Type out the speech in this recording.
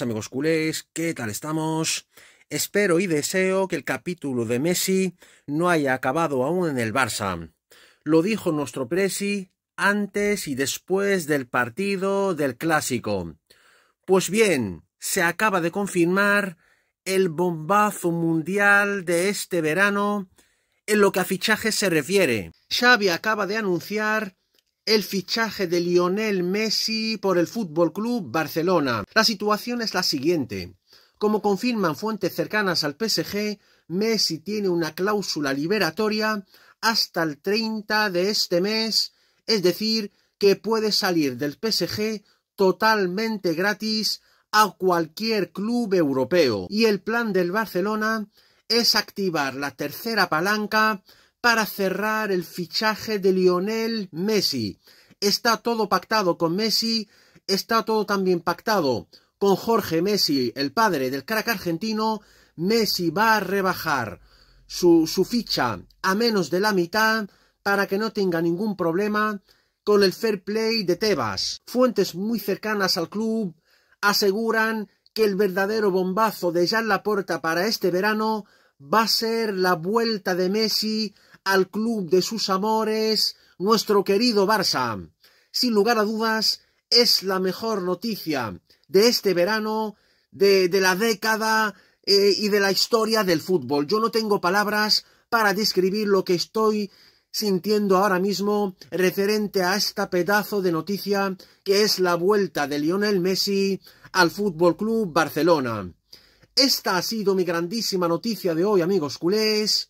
amigos culés, ¿qué tal estamos? Espero y deseo que el capítulo de Messi no haya acabado aún en el Barça. Lo dijo nuestro Presi antes y después del partido del clásico. Pues bien, se acaba de confirmar el bombazo mundial de este verano en lo que a fichajes se refiere. Xavi acaba de anunciar el fichaje de Lionel Messi por el Fútbol Club Barcelona. La situación es la siguiente. Como confirman fuentes cercanas al PSG, Messi tiene una cláusula liberatoria hasta el 30 de este mes, es decir, que puede salir del PSG totalmente gratis a cualquier club europeo. Y el plan del Barcelona es activar la tercera palanca para cerrar el fichaje de Lionel Messi. Está todo pactado con Messi, está todo también pactado con Jorge Messi, el padre del crack argentino. Messi va a rebajar su, ficha a menos de la mitad para que no tenga ningún problema con el fair play de Tebas. Fuentes muy cercanas al club aseguran que el verdadero bombazo de la Laporta para este verano va a ser la vuelta de Messi al club de sus amores, nuestro querido Barça. Sin lugar a dudas, es la mejor noticia de este verano, de, la década eh, y de la historia del fútbol. Yo no tengo palabras para describir lo que estoy sintiendo ahora mismo referente a esta pedazo de noticia que es la vuelta de Lionel Messi al Fútbol Club Barcelona. Esta ha sido mi grandísima noticia de hoy, amigos culés.